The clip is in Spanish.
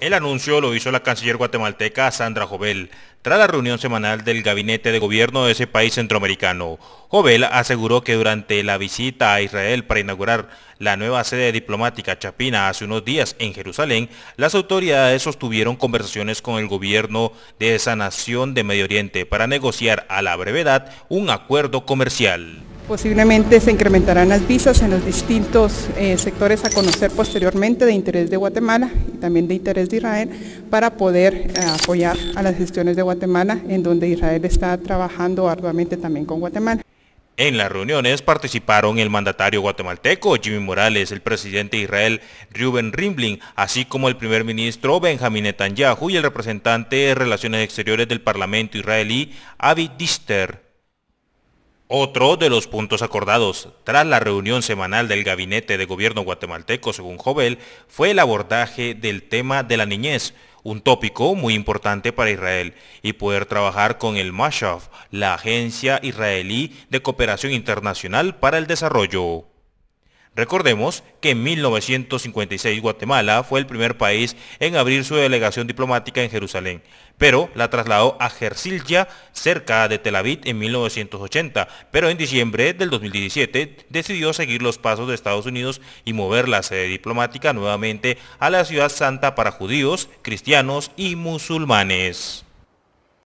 El anuncio lo hizo la canciller guatemalteca Sandra Jovel tras la reunión semanal del gabinete de gobierno de ese país centroamericano. Jovel aseguró que durante la visita a Israel para inaugurar la nueva sede diplomática chapina hace unos días en Jerusalén, las autoridades sostuvieron conversaciones con el gobierno de esa nación de Medio Oriente para negociar a la brevedad un acuerdo comercial. Posiblemente se incrementarán las visas en los distintos eh, sectores a conocer posteriormente de interés de Guatemala y también de interés de Israel para poder eh, apoyar a las gestiones de Guatemala en donde Israel está trabajando arduamente también con Guatemala. En las reuniones participaron el mandatario guatemalteco Jimmy Morales, el presidente de Israel Ruben Rimbling, así como el primer ministro Benjamin Netanyahu y el representante de Relaciones Exteriores del Parlamento israelí Avi Dister. Otro de los puntos acordados tras la reunión semanal del Gabinete de Gobierno guatemalteco, según Jovel, fue el abordaje del tema de la niñez, un tópico muy importante para Israel, y poder trabajar con el MASHAF, la Agencia Israelí de Cooperación Internacional para el Desarrollo. Recordemos que en 1956 Guatemala fue el primer país en abrir su delegación diplomática en Jerusalén, pero la trasladó a Hercilia, cerca de Tel Aviv, en 1980, pero en diciembre del 2017 decidió seguir los pasos de Estados Unidos y mover la sede diplomática nuevamente a la Ciudad Santa para judíos, cristianos y musulmanes.